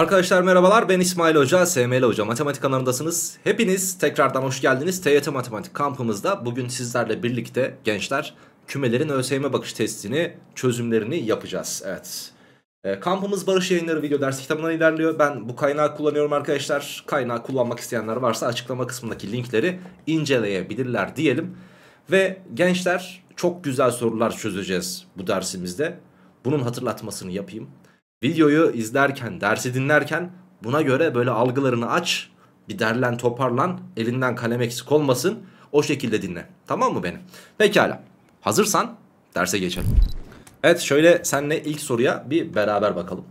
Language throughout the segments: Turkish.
Arkadaşlar merhabalar ben İsmail Hoca, SML Hoca matematik kanalındasınız. Hepiniz tekrardan hoş geldiniz TYT Matematik kampımızda. Bugün sizlerle birlikte gençler kümelerin ÖSYM bakış testini çözümlerini yapacağız. Evet. E, kampımız Barış Yayınları video ders kitabından ilerliyor. Ben bu kaynağı kullanıyorum arkadaşlar. Kaynağı kullanmak isteyenler varsa açıklama kısmındaki linkleri inceleyebilirler diyelim. Ve gençler çok güzel sorular çözeceğiz bu dersimizde. Bunun hatırlatmasını yapayım. Videoyu izlerken, dersi dinlerken buna göre böyle algılarını aç. Bir derlen toparlan, elinden kalem eksik olmasın. O şekilde dinle. Tamam mı benim? Pekala. Hazırsan derse geçelim. Evet şöyle senle ilk soruya bir beraber bakalım.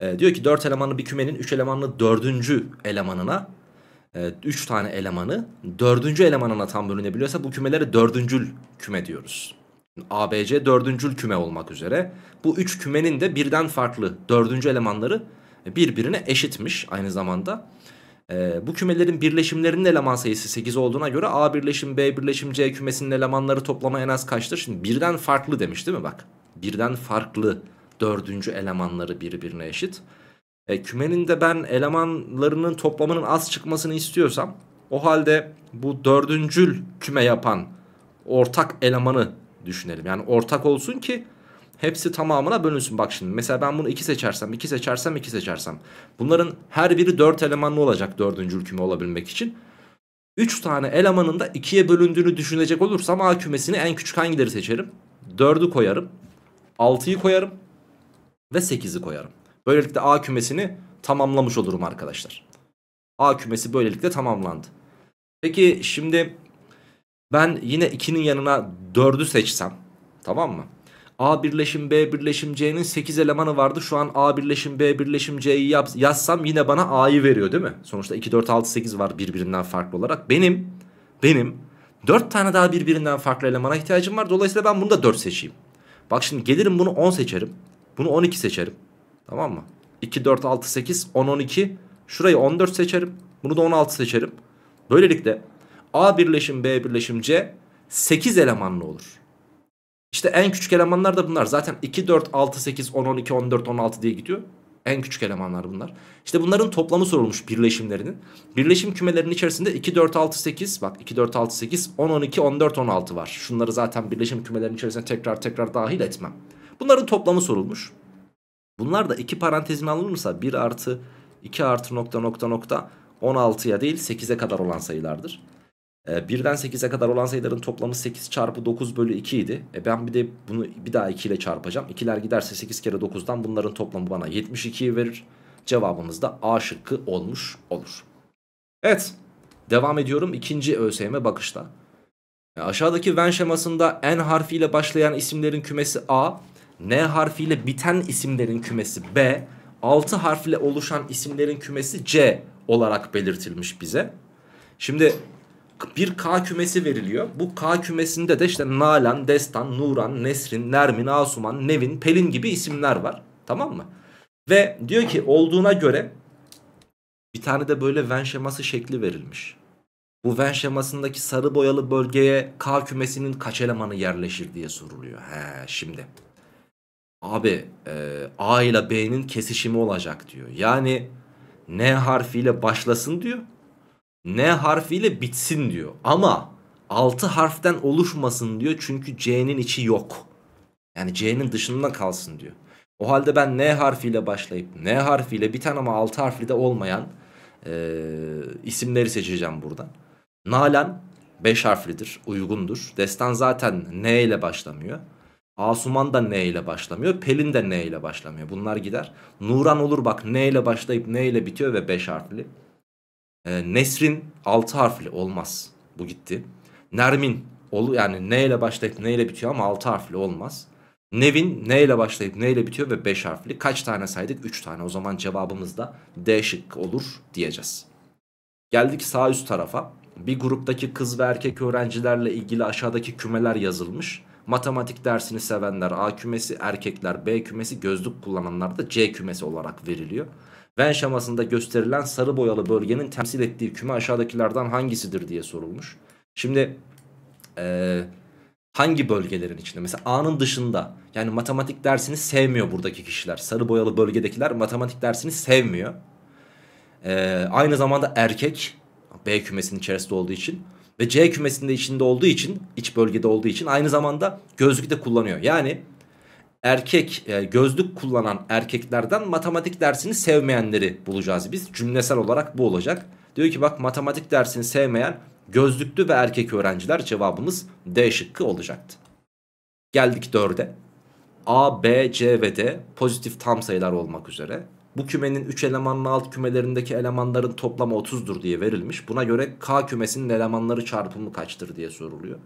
E, diyor ki 4 elemanlı bir kümenin 3 elemanlı 4. elemanına 3 e, tane elemanı 4. elemanına tam bölünebiliyorsa bu kümelere dördüncül küme diyoruz. ABC dördüncül küme olmak üzere bu üç kümenin de birden farklı dördüncü elemanları birbirine eşitmiş aynı zamanda. E, bu kümelerin birleşimlerinin eleman sayısı 8 olduğuna göre A birleşim B birleşim C kümesinin elemanları toplama en az kaçtır? Şimdi birden farklı demiş değil mi bak? Birden farklı dördüncü elemanları birbirine eşit. E, kümenin de ben elemanlarının toplamının az çıkmasını istiyorsam o halde bu dördüncül küme yapan ortak elemanı düşünelim. Yani ortak olsun ki hepsi tamamına bölünsün. Bak şimdi mesela ben bunu 2 seçersem 2 seçersem 2 seçersem. Bunların her biri 4 elemanlı olacak 4. küme olabilmek için. 3 tane elemanın da 2'ye bölündüğünü düşünecek olursam A kümesini en küçük hangileri seçerim? 4'ü koyarım. 6'yı koyarım. Ve 8'i koyarım. Böylelikle A kümesini tamamlamış olurum arkadaşlar. A kümesi böylelikle tamamlandı. Peki şimdi ben yine 2'nin yanına 4'ü seçsem tamam mı? A birleşim B birleşim C'nin 8 elemanı vardı. Şu an A birleşim B birleşim C'yi yazsam yine bana A'yı veriyor değil mi? Sonuçta 2, 4, 6, 8 var birbirinden farklı olarak. Benim, benim 4 tane daha birbirinden farklı elemana ihtiyacım var. Dolayısıyla ben bunu da 4 seçeyim. Bak şimdi gelirim bunu 10 seçerim. Bunu 12 seçerim. Tamam mı? 2, 4, 6, 8, 10, 12. Şurayı 14 seçerim. Bunu da 16 seçerim. Böylelikle A birleşim B birleşim C 8 elemanlı olur. İşte en küçük elemanlar da bunlar. Zaten 2, 4, 6, 8, 10, 12, 14, 16 diye gidiyor. En küçük elemanlar bunlar. İşte bunların toplamı sorulmuş birleşimlerinin. Birleşim kümelerinin içerisinde 2, 4, 6, 8 bak 2, 4, 6, 8, 10, 12, 14, 16 var. Şunları zaten birleşim kümelerinin içerisine tekrar tekrar dahil etmem. Bunların toplamı sorulmuş. Bunlar da iki parantezine alınırsa 1 artı 2 artı nokta nokta nokta 16'ya değil 8'e kadar olan sayılardır. E, 1'den 8'e kadar olan sayıların toplamı 8 çarpı 9 bölü 2 idi. E, ben bir de bunu bir daha 2 ile çarpacağım. 2'ler giderse 8 kere 9'dan bunların toplamı bana 72'yi verir. Cevabımız da A şıkkı olmuş olur. Evet devam ediyorum ikinci ÖSYM bakışta. E, aşağıdaki Venn şemasında N harfiyle başlayan isimlerin kümesi A, N harfiyle biten isimlerin kümesi B, 6 harfle oluşan isimlerin kümesi C olarak belirtilmiş bize. Şimdi bir K kümesi veriliyor. Bu K kümesinde de işte Nalan, Destan, Nuran, Nesrin, Nermin, Asuman, Nevin, Pelin gibi isimler var. Tamam mı? Ve diyor ki olduğuna göre bir tane de böyle Venn şeması şekli verilmiş. Bu Venn şemasındaki sarı boyalı bölgeye K kümesinin kaç elemanı yerleşir diye soruluyor. He şimdi. Abi e, A ile B'nin kesişimi olacak diyor. Yani N harfiyle başlasın diyor. N harfiyle bitsin diyor. Ama 6 harften oluşmasın diyor. Çünkü C'nin içi yok. Yani C'nin dışında kalsın diyor. O halde ben N harfiyle başlayıp N harfiyle biten ama 6 harfli de olmayan e, isimleri seçeceğim buradan. Nalan 5 harflidir, uygundur. Destan zaten N ile başlamıyor. Asuman da N ile başlamıyor. Pelin de N ile başlamıyor. Bunlar gider. Nuran olur bak N ile başlayıp N ile bitiyor ve 5 harfli. E, Nesrin 6 harfli olmaz. Bu gitti. Nermin olu yani N ile başlayıp N ile bitiyor ama 6 harfli olmaz. Nevin N ile başlayıp N ile bitiyor ve 5 harfli. Kaç tane saydık? 3 tane. O zaman cevabımız da D şıkkı olur diyeceğiz. Geldik sağ üst tarafa. Bir gruptaki kız ve erkek öğrencilerle ilgili aşağıdaki kümeler yazılmış. Matematik dersini sevenler A kümesi, erkekler B kümesi, gözlük kullananlar da C kümesi olarak veriliyor. Venn şemasında gösterilen sarı boyalı bölgenin temsil ettiği küme aşağıdakilerden hangisidir diye sorulmuş. Şimdi e, hangi bölgelerin içinde? Mesela A'nın dışında yani matematik dersini sevmiyor buradaki kişiler. Sarı boyalı bölgedekiler matematik dersini sevmiyor. E, aynı zamanda erkek B kümesinin içerisinde olduğu için ve C kümesinde içinde olduğu için iç bölgede olduğu için aynı zamanda gözlük de kullanıyor. Yani erkek e, gözlük kullanan erkeklerden matematik dersini sevmeyenleri bulacağız biz. Cümlesel olarak bu olacak. Diyor ki bak matematik dersini sevmeyen gözlüklü ve erkek öğrenciler cevabımız D şıkkı olacaktı. Geldik 4'e. A, B, C ve D pozitif tam sayılar olmak üzere. Bu kümenin 3 elemanlı alt kümelerindeki elemanların toplamı 30'dur diye verilmiş. Buna göre K kümesinin elemanları çarpımı kaçtır diye soruluyor.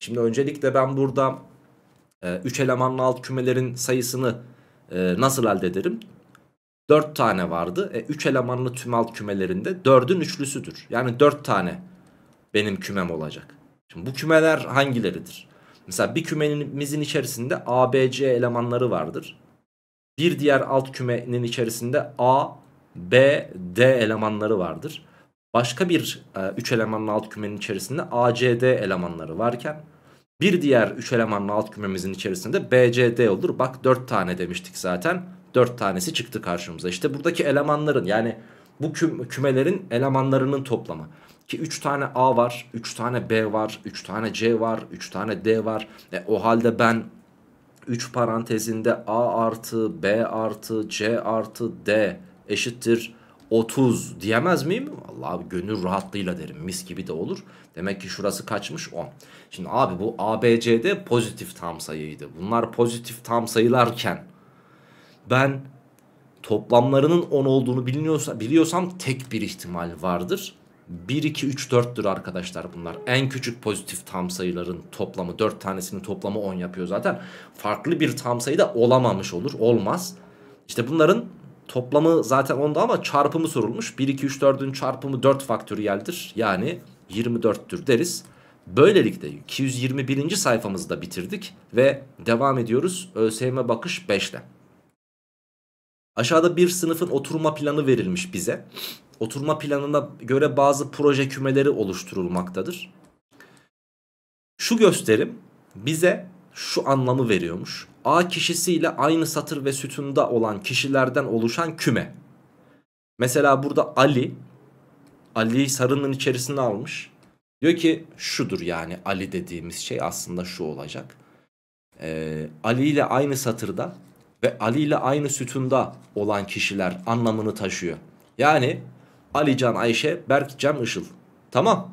Şimdi öncelikle ben burada e, 3 elemanlı alt kümelerin sayısını e, nasıl elde ederim? 4 tane vardı. E, elemanlı tüm alt kümelerinde 4'ün üçlüsüdür. Yani 4 tane benim kümem olacak. Şimdi bu kümeler hangileridir? Mesela bir kümemizin içerisinde A, B, C elemanları vardır. Bir diğer alt kümenin içerisinde A, B, D elemanları vardır. Başka bir 3 e, elemanlı alt kümenin içerisinde A, C, D elemanları varken bir diğer 3 elemanlı alt kümemizin içerisinde BCD olur. Bak 4 tane demiştik zaten. 4 tanesi çıktı karşımıza. İşte buradaki elemanların yani bu kümelerin elemanlarının toplamı. Ki 3 tane A var, 3 tane B var, 3 tane C var, 3 tane D var. E, o halde ben 3 parantezinde A artı, B artı, C artı, D eşittir 30 diyemez miyim? Allah gönül rahatlığıyla derim. Mis gibi de olur. Demek ki şurası kaçmış 10. Şimdi abi bu ABC'de pozitif tam sayıydı. Bunlar pozitif tam sayılarken ben toplamlarının 10 olduğunu biliniyorsa, biliyorsam tek bir ihtimal vardır. 1, 2, 3, 4'tür arkadaşlar bunlar. En küçük pozitif tam sayıların toplamı 4 tanesinin toplamı 10 yapıyor zaten. Farklı bir tam sayı da olamamış olur. Olmaz. İşte bunların toplamı zaten onda ama çarpımı sorulmuş. 1, 2, 3, 4'ün çarpımı 4 faktöriyeldir. Yani 24'tür deriz. Böylelikle 221. sayfamızı da bitirdik ve devam ediyoruz ÖSYM bakış 5'te. Aşağıda bir sınıfın oturma planı verilmiş bize. Oturma planına göre bazı proje kümeleri oluşturulmaktadır. Şu gösterim bize şu anlamı veriyormuş. A kişisiyle aynı satır ve sütunda olan kişilerden oluşan küme. Mesela burada Ali, Ali sarının içerisine almış. Diyor ki şudur yani Ali dediğimiz şey aslında şu olacak. Ee, Ali ile aynı satırda ve Ali ile aynı sütunda olan kişiler anlamını taşıyor. Yani Ali Can Ayşe, Berk Cem Işıl. Tamam.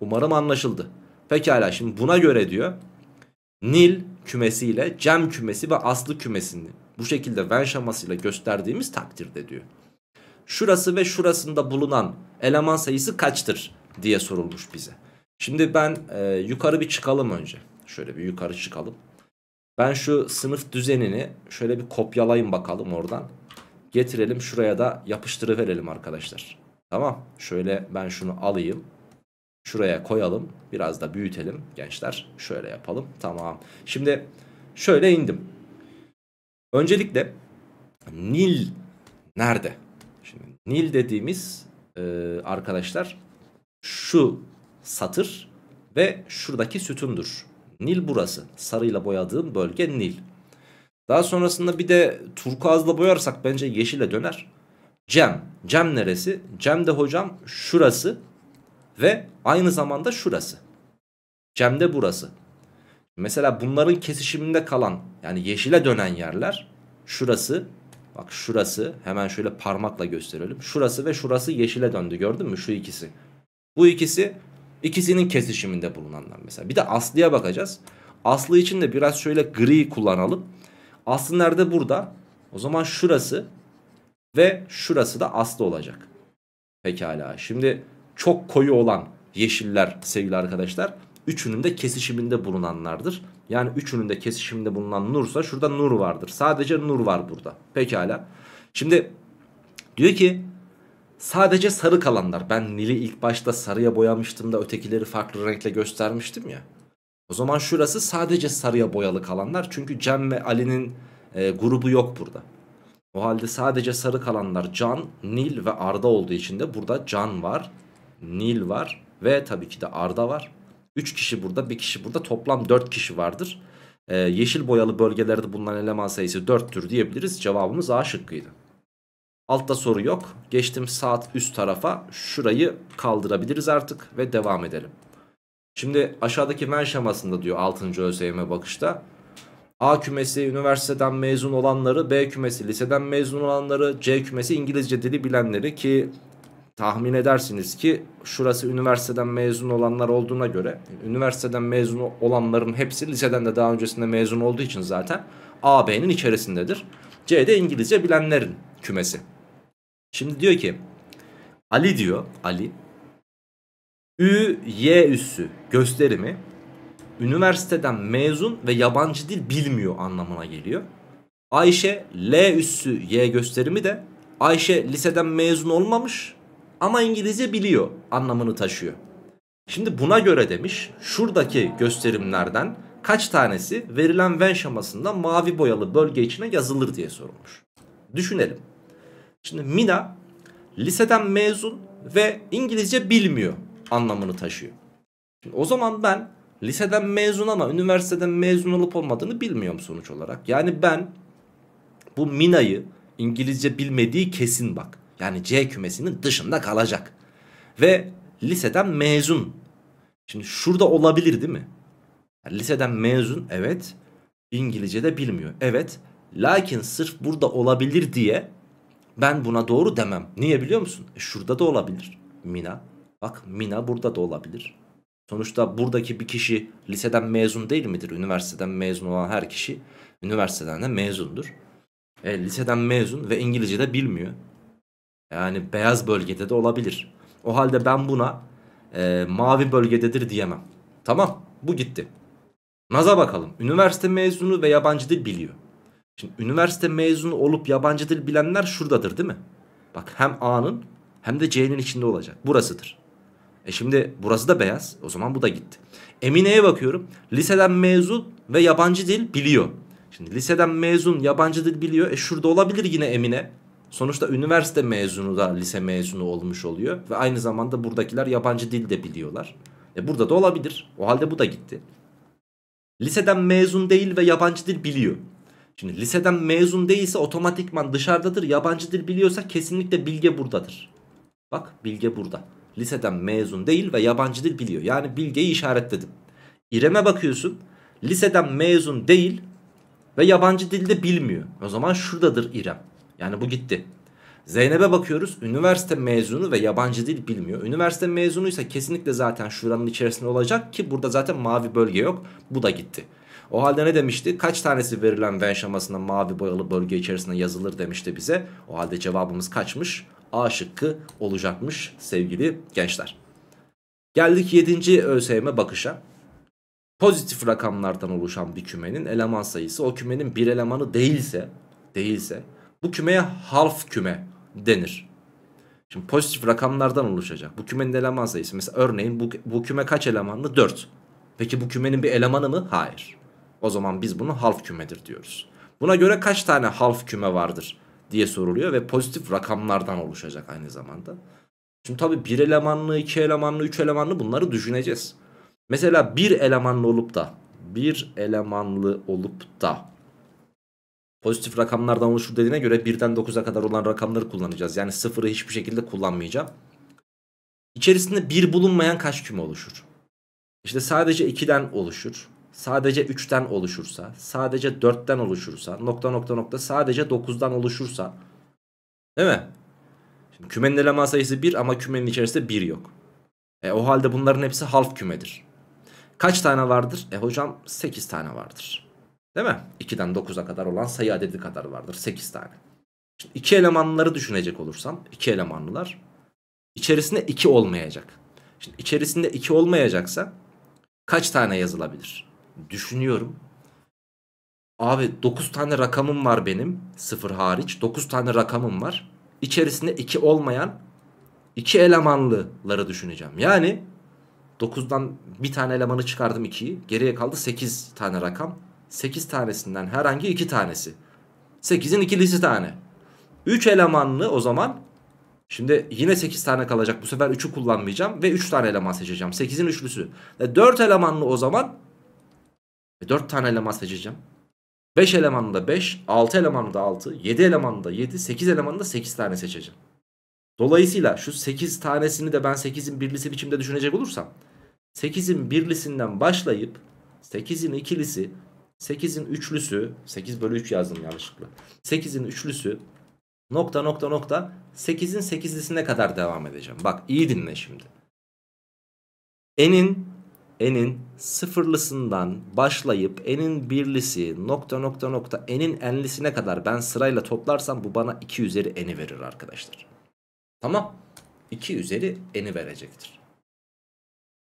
Umarım anlaşıldı. Pekala şimdi buna göre diyor. Nil kümesiyle Cem kümesi ve Aslı kümesini bu şekilde Venn şamasıyla gösterdiğimiz takdirde diyor. Şurası ve şurasında bulunan eleman sayısı kaçtır? diye sorulmuş bize. Şimdi ben e, yukarı bir çıkalım önce. Şöyle bir yukarı çıkalım. Ben şu sınıf düzenini şöyle bir kopyalayayım bakalım oradan. Getirelim şuraya da yapıştırıverelim arkadaşlar. Tamam. Şöyle ben şunu alayım. Şuraya koyalım. Biraz da büyütelim gençler. Şöyle yapalım. Tamam. Şimdi şöyle indim. Öncelikle Nil nerede? Şimdi Nil dediğimiz e, arkadaşlar şu satır ve şuradaki sütundur. Nil burası. Sarıyla boyadığım bölge Nil. Daha sonrasında bir de turkuazla boyarsak bence yeşile döner. Cem. Cem neresi? Cem de hocam şurası ve aynı zamanda şurası. Cem de burası. Mesela bunların kesişiminde kalan yani yeşile dönen yerler şurası bak şurası hemen şöyle parmakla gösterelim. Şurası ve şurası yeşile döndü gördün mü şu ikisi. Bu ikisi ikisinin kesişiminde bulunanlar mesela. Bir de Aslı'ya bakacağız. Aslı için de biraz şöyle gri kullanalım. Aslı nerede burada? O zaman şurası ve şurası da Aslı olacak. Pekala. Şimdi çok koyu olan yeşiller sevgili arkadaşlar üçünün de kesişiminde bulunanlardır. Yani üçünün de kesişiminde bulunan nursa şurada nur vardır. Sadece nur var burada. Pekala. Şimdi diyor ki Sadece sarı kalanlar. Ben Nil'i ilk başta sarıya boyamıştım da ötekileri farklı renkle göstermiştim ya. O zaman şurası sadece sarıya boyalı kalanlar. Çünkü Cem ve Ali'nin e, grubu yok burada. O halde sadece sarı kalanlar Can, Nil ve Arda olduğu için de burada Can var, Nil var ve tabii ki de Arda var. 3 kişi burada, 1 kişi burada. Toplam 4 kişi vardır. Ee, yeşil boyalı bölgelerde bulunan eleman sayısı 4'tür diyebiliriz. Cevabımız A şıkkıydı. Altta soru yok. Geçtim saat üst tarafa. Şurayı kaldırabiliriz artık ve devam edelim. Şimdi aşağıdaki men şemasında diyor 6. ÖSYM bakışta. A kümesi üniversiteden mezun olanları, B kümesi liseden mezun olanları, C kümesi İngilizce dili bilenleri ki tahmin edersiniz ki şurası üniversiteden mezun olanlar olduğuna göre üniversiteden mezun olanların hepsi liseden de daha öncesinde mezun olduğu için zaten A B'nin içerisindedir. C de İngilizce bilenlerin kümesi. Şimdi diyor ki Ali diyor Ali Ü Y üssü gösterimi üniversiteden mezun ve yabancı dil bilmiyor anlamına geliyor. Ayşe L üssü Y gösterimi de Ayşe liseden mezun olmamış ama İngilizce biliyor anlamını taşıyor. Şimdi buna göre demiş şuradaki gösterimlerden kaç tanesi verilen Venn şamasında mavi boyalı bölge içine yazılır diye sorulmuş. Düşünelim. Şimdi Mina liseden mezun ve İngilizce bilmiyor anlamını taşıyor. Şimdi o zaman ben liseden mezun ama üniversiteden mezun olup olmadığını bilmiyorum sonuç olarak. Yani ben bu Mina'yı İngilizce bilmediği kesin bak. Yani C kümesinin dışında kalacak. Ve liseden mezun. Şimdi şurada olabilir değil mi? Yani liseden mezun evet. İngilizce de bilmiyor. Evet. Lakin sırf burada olabilir diye ben buna doğru demem. Niye biliyor musun? E şurada da olabilir. Mina. Bak Mina burada da olabilir. Sonuçta buradaki bir kişi liseden mezun değil midir? Üniversiteden mezun olan her kişi üniversiteden de mezundur. E, liseden mezun ve İngilizce de bilmiyor. Yani beyaz bölgede de olabilir. O halde ben buna e, mavi bölgededir diyemem. Tamam bu gitti. Naza bakalım. Üniversite mezunu ve yabancı dil biliyor. Şimdi üniversite mezunu olup yabancı dil bilenler şuradadır değil mi? Bak hem A'nın hem de C'nin içinde olacak. Burasıdır. E şimdi burası da beyaz. O zaman bu da gitti. Emine'ye bakıyorum. Liseden mezun ve yabancı dil biliyor. Şimdi liseden mezun yabancı dil biliyor. E şurada olabilir yine Emine. Sonuçta üniversite mezunu da lise mezunu olmuş oluyor. Ve aynı zamanda buradakiler yabancı dil de biliyorlar. E burada da olabilir. O halde bu da gitti. Liseden mezun değil ve yabancı dil biliyor. Şimdi liseden mezun değilse otomatikman dışarıdadır. Yabancı dil biliyorsa kesinlikle bilge buradadır. Bak bilge burada. Liseden mezun değil ve yabancı dil biliyor. Yani bilgeyi işaretledim. İrem'e bakıyorsun. Liseden mezun değil ve yabancı dilde bilmiyor. O zaman şuradadır İrem. Yani bu gitti. Zeynep'e bakıyoruz. Üniversite mezunu ve yabancı dil bilmiyor. Üniversite mezunuysa kesinlikle zaten şuranın içerisinde olacak ki burada zaten mavi bölge yok. Bu da gitti. O halde ne demişti? Kaç tanesi verilen Venn şemasına mavi boyalı bölge içerisinde yazılır demişti bize. O halde cevabımız kaçmış? A şıkkı olacakmış sevgili gençler. Geldik 7. ÖSYM bakışa. Pozitif rakamlardan oluşan bir kümenin eleman sayısı o kümenin bir elemanı değilse değilse bu kümeye harf küme denir. Şimdi pozitif rakamlardan oluşacak. Bu kümenin eleman sayısı. Mesela örneğin bu, bu küme kaç elemanlı? 4. Peki bu kümenin bir elemanı mı? Hayır. O zaman biz bunu half kümedir diyoruz. Buna göre kaç tane half küme vardır diye soruluyor ve pozitif rakamlardan oluşacak aynı zamanda. Şimdi tabii bir elemanlı, iki elemanlı, üç elemanlı bunları düşüneceğiz. Mesela bir elemanlı olup da bir elemanlı olup da pozitif rakamlardan oluşur dediğine göre birden dokuza kadar olan rakamları kullanacağız. Yani sıfırı hiçbir şekilde kullanmayacağım. İçerisinde bir bulunmayan kaç küme oluşur? İşte sadece 2'den oluşur sadece 3'ten oluşursa, sadece 4'ten oluşursa, nokta nokta nokta sadece 9'dan oluşursa değil mi? Şimdi kümenin eleman sayısı 1 ama kümenin içerisinde 1 yok. E, o halde bunların hepsi half kümedir. Kaç tane vardır? E hocam 8 tane vardır. Değil mi? 2'den 9'a kadar olan sayı adedi kadar vardır. 8 tane. Şimdi iki elemanları düşünecek olursam, iki elemanlılar içerisinde 2 olmayacak. Şimdi içerisinde 2 olmayacaksa kaç tane yazılabilir? düşünüyorum. Abi 9 tane rakamım var benim. 0 hariç. 9 tane rakamım var. İçerisinde 2 olmayan 2 elemanlıları düşüneceğim. Yani 9'dan bir tane elemanı çıkardım 2'yi. Geriye kaldı 8 tane rakam. 8 tanesinden herhangi 2 tanesi. 8'in ikilisi tane. 3 elemanlı o zaman Şimdi yine 8 tane kalacak. Bu sefer 3'ü kullanmayacağım ve 3 tane eleman seçeceğim. 8'in üçlüsü. E 4 elemanlı o zaman e 4 tane eleman seçeceğim. 5 elemanında 5, 6 elemanında 6, 7 elemanında 7, 8 elemanında 8 tane seçeceğim. Dolayısıyla şu 8 tanesini de ben 8'in birlisi biçimde düşünecek olursam 8'in birlisinden başlayıp 8'in ikilisi, 8'in üçlüsü, 8 bölü 3 yazdım yanlışlıkla. 8'in üçlüsü nokta nokta nokta 8'in sekizlisine kadar devam edeceğim. Bak iyi dinle şimdi. N'in n'in sıfırlısından başlayıp n'in birlisi nokta nokta nokta n'in n'lisine kadar ben sırayla toplarsam bu bana 2 üzeri n'i verir arkadaşlar. Tamam. 2 üzeri n'i verecektir.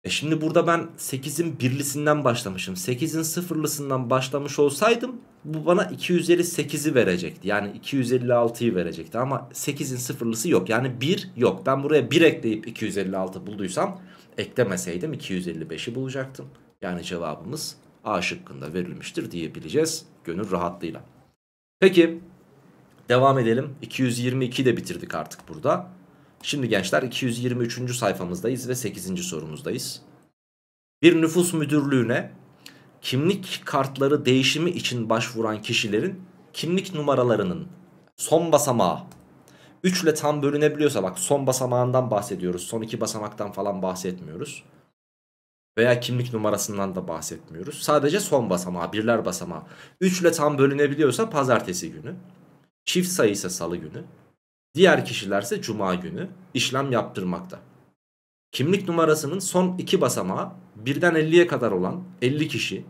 E şimdi burada ben 8'in birlisinden başlamışım. 8'in sıfırlısından başlamış olsaydım bu bana 2 üzeri 8'i verecekti. Yani 256'yı verecekti ama 8'in sıfırlısı yok. Yani 1 yok. Ben buraya 1 ekleyip 256 bulduysam Eklemeseydim 255'i bulacaktım. Yani cevabımız A şıkkında verilmiştir diyebileceğiz gönül rahatlığıyla. Peki devam edelim. 222 de bitirdik artık burada. Şimdi gençler 223. sayfamızdayız ve 8. sorumuzdayız. Bir nüfus müdürlüğüne kimlik kartları değişimi için başvuran kişilerin kimlik numaralarının son basamağı 3 ile tam bölünebiliyorsa bak son basamağından bahsediyoruz. Son iki basamaktan falan bahsetmiyoruz. Veya kimlik numarasından da bahsetmiyoruz. Sadece son basamağı, birler basamağı. 3 ile tam bölünebiliyorsa pazartesi günü. Çift sayı ise salı günü. Diğer kişilerse cuma günü işlem yaptırmakta. Kimlik numarasının son iki basamağı birden 50'ye kadar olan 50 kişi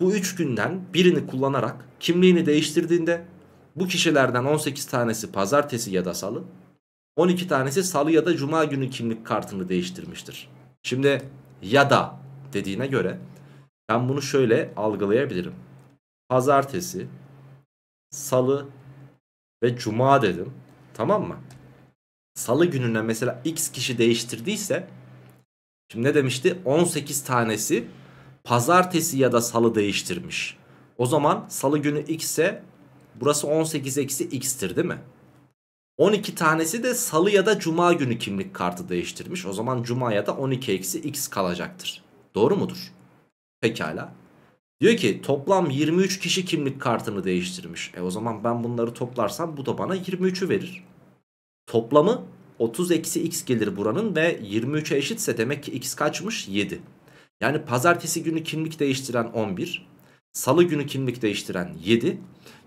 bu 3 günden birini kullanarak kimliğini değiştirdiğinde bu kişilerden 18 tanesi pazartesi ya da salı. 12 tanesi salı ya da cuma günü kimlik kartını değiştirmiştir. Şimdi ya da dediğine göre ben bunu şöyle algılayabilirim. Pazartesi, salı ve cuma dedim. Tamam mı? Salı gününe mesela x kişi değiştirdiyse şimdi ne demişti? 18 tanesi pazartesi ya da salı değiştirmiş. O zaman salı günü x ise Burası 18 eksi x'tir değil mi? 12 tanesi de salı ya da cuma günü kimlik kartı değiştirmiş. O zaman Cuma ya da 12 eksi x kalacaktır. Doğru mudur? Pekala. Diyor ki toplam 23 kişi kimlik kartını değiştirmiş. E o zaman ben bunları toplarsam bu da bana 23'ü verir. Toplamı 30 eksi x gelir buranın ve 23'e eşitse demek ki x kaçmış? 7. Yani pazartesi günü kimlik değiştiren 11. Salı günü kimlik değiştiren 7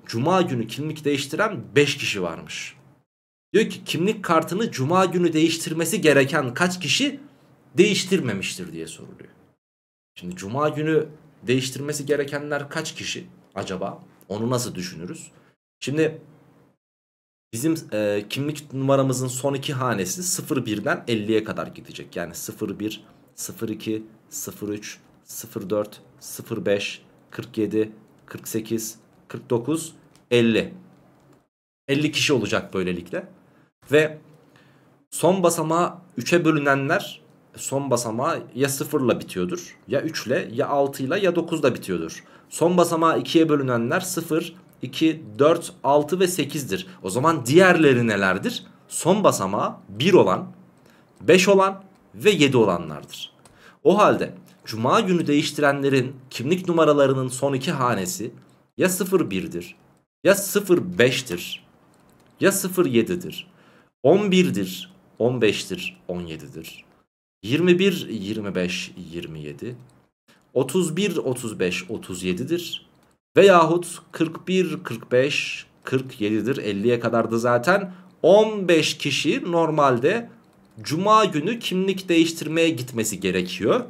cuma günü kimlik değiştiren 5 kişi varmış. Diyor ki kimlik kartını cuma günü değiştirmesi gereken kaç kişi değiştirmemiştir diye soruluyor. Şimdi cuma günü değiştirmesi gerekenler kaç kişi acaba? Onu nasıl düşünürüz? Şimdi bizim e, kimlik numaramızın son iki hanesi 01'den 50'ye kadar gidecek. Yani 01, 02, 03, 04, 05, 47, 48, 49, 50. 50 kişi olacak böylelikle. Ve son basamağa 3'e bölünenler son basamağı ya 0 ile bitiyordur. Ya 3 ile ya 6 ile ya 9 ile bitiyordur. Son basamağı 2'ye bölünenler 0, 2, 4, 6 ve 8'dir. O zaman diğerleri nelerdir? Son basamağı 1 olan, 5 olan ve 7 olanlardır. O halde cuma günü değiştirenlerin kimlik numaralarının son iki hanesi ya 0,1'dir ya 0,5'tir ya 0,7'dir 11'dir 15'tir 17'dir 21 25 27 31 35 37'dir veyahut 41 45 47'dir 50'ye kadardı zaten 15 kişi normalde cuma günü kimlik değiştirmeye gitmesi gerekiyor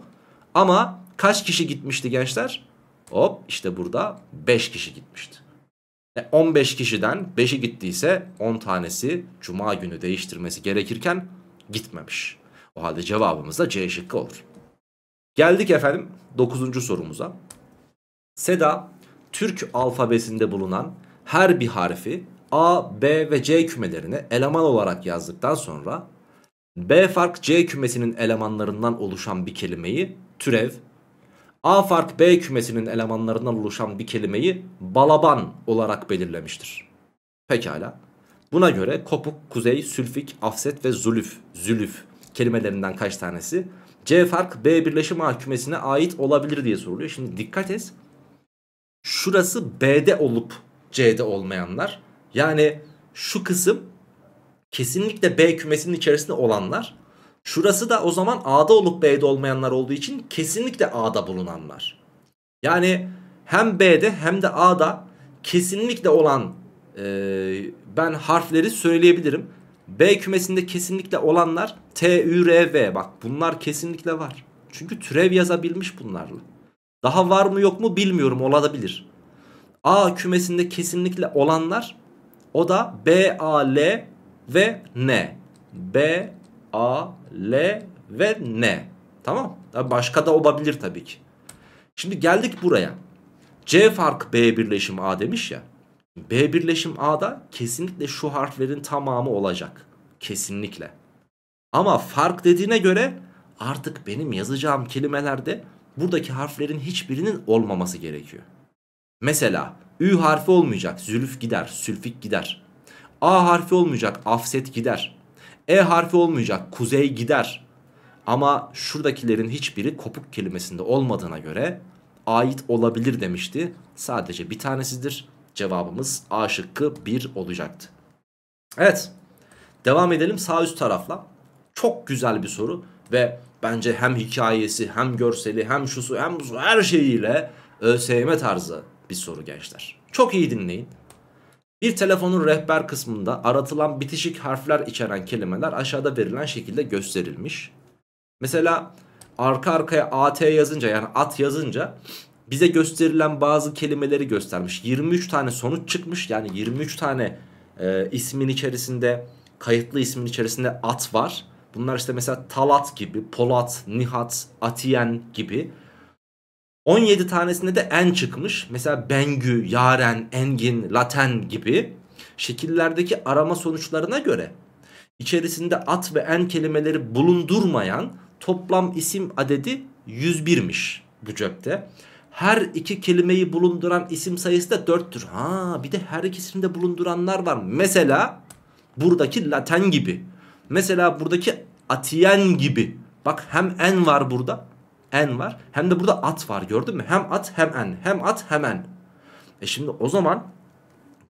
ama kaç kişi gitmişti gençler Hop işte burada 5 kişi gitmişti. 15 e, kişiden 5'i gittiyse 10 tanesi cuma günü değiştirmesi gerekirken gitmemiş. O halde cevabımız da C şıkkı olur. Geldik efendim 9. sorumuza. Seda Türk alfabesinde bulunan her bir harfi A, B ve C kümelerine eleman olarak yazdıktan sonra B fark C kümesinin elemanlarından oluşan bir kelimeyi türev A fark B kümesinin elemanlarından oluşan bir kelimeyi balaban olarak belirlemiştir. Pekala. Buna göre kopuk, kuzey, sülfik, afset ve zulüf, zülüf kelimelerinden kaç tanesi? C fark B birleşim A kümesine ait olabilir diye soruluyor. Şimdi dikkat et. Şurası B'de olup C'de olmayanlar. Yani şu kısım kesinlikle B kümesinin içerisinde olanlar. Şurası da o zaman A'da olup B'de olmayanlar olduğu için kesinlikle A'da bulunanlar. Yani hem B'de hem de A'da kesinlikle olan e, ben harfleri söyleyebilirim. B kümesinde kesinlikle olanlar T, Ü, R, V. Bak bunlar kesinlikle var. Çünkü türev yazabilmiş bunlarla. Daha var mı yok mu bilmiyorum olabilir. A kümesinde kesinlikle olanlar o da B, A, L ve N. B, A, L ve N. Tamam. Başka da olabilir tabii ki. Şimdi geldik buraya. C fark B birleşim A demiş ya. B birleşim A'da kesinlikle şu harflerin tamamı olacak. Kesinlikle. Ama fark dediğine göre artık benim yazacağım kelimelerde buradaki harflerin hiçbirinin olmaması gerekiyor. Mesela Ü harfi olmayacak. zülf gider. Sülfik gider. A harfi olmayacak. Afset gider. E harfi olmayacak. Kuzey gider. Ama şuradakilerin hiçbiri kopuk kelimesinde olmadığına göre ait olabilir demişti. Sadece bir tanesidir. Cevabımız A şıkkı 1 olacaktı. Evet. Devam edelim sağ üst tarafla. Çok güzel bir soru ve bence hem hikayesi hem görseli hem şusu hem busu her şeyiyle ÖSYM tarzı bir soru gençler. Çok iyi dinleyin. Bir telefonun rehber kısmında aratılan bitişik harfler içeren kelimeler aşağıda verilen şekilde gösterilmiş. Mesela arka arkaya AT yazınca yani at yazınca bize gösterilen bazı kelimeleri göstermiş. 23 tane sonuç çıkmış yani 23 tane e, ismin içerisinde kayıtlı ismin içerisinde at var. Bunlar işte mesela Talat gibi, Polat, Nihat, Atiyen gibi 17 tanesinde de en çıkmış. Mesela Bengü, Yaren, Engin, Laten gibi şekillerdeki arama sonuçlarına göre içerisinde at ve en kelimeleri bulundurmayan toplam isim adedi 101'miş bu cepte. Her iki kelimeyi bulunduran isim sayısı da 4'tür. Ha bir de her ikisini de bulunduranlar var. Mesela buradaki Laten gibi. Mesela buradaki Atiyen gibi. Bak hem en var burada en var. Hem de burada at var gördün mü? Hem at hem en. Hem at hem en. E şimdi o zaman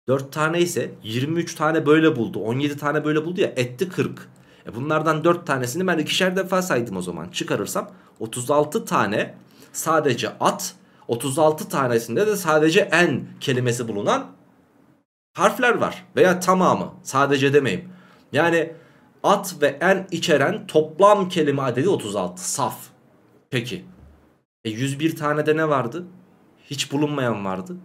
4 tane ise 23 tane böyle buldu. 17 tane böyle buldu ya etti 40. E bunlardan 4 tanesini ben ikişer defa saydım o zaman. Çıkarırsam 36 tane sadece at 36 tanesinde de sadece en kelimesi bulunan harfler var. Veya tamamı sadece demeyeyim. Yani at ve en içeren toplam kelime adedi 36 saf. Peki. E 101 tane de ne vardı? Hiç bulunmayan vardı.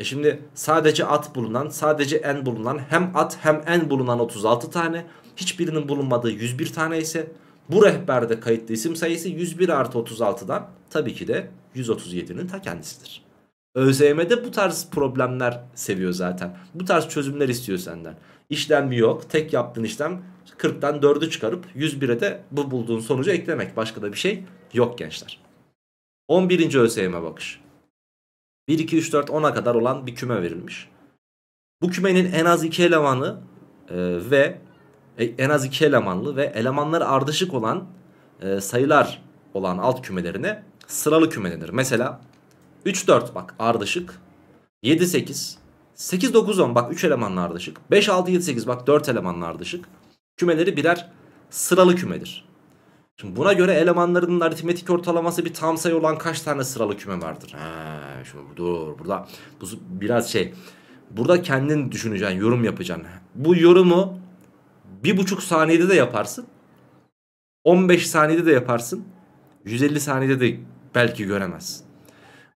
E şimdi sadece at bulunan, sadece n bulunan, hem at hem n bulunan 36 tane, hiçbirinin bulunmadığı 101 tane ise bu rehberde kayıtlı isim sayısı 101 artı 36'dan tabii ki de 137'nin ta kendisidir. ÖSYM'de bu tarz problemler seviyor zaten. Bu tarz çözümler istiyor senden. İşlem yok. Tek yaptığın işlem 40'tan 4'ü çıkarıp 101'e de bu bulduğun sonucu eklemek. Başka da bir şey yok gençler. 11. ÖSYM bakış. 1, 2, 3, 4, 10'a kadar olan bir küme verilmiş. Bu kümenin en az iki elemanı e, ve e, en az iki elemanlı ve elemanları ardışık olan e, sayılar olan alt kümelerine sıralı küme denir. Mesela 3, 4 bak ardışık. 7, 8. 8, 9, 10 bak 3 elemanlı ardışık. 5, 6, 7, 8 bak 4 elemanlı ardışık kümeleri birer sıralı kümedir. Şimdi buna göre elemanlarının aritmetik ortalaması bir tam sayı olan kaç tane sıralı küme vardır? He, şimdi dur burada bu biraz şey. Burada kendin düşüneceksin, yorum yapacaksın. Bu yorumu bir buçuk saniyede de yaparsın. 15 saniyede de yaparsın. 150 saniyede de belki göremezsin.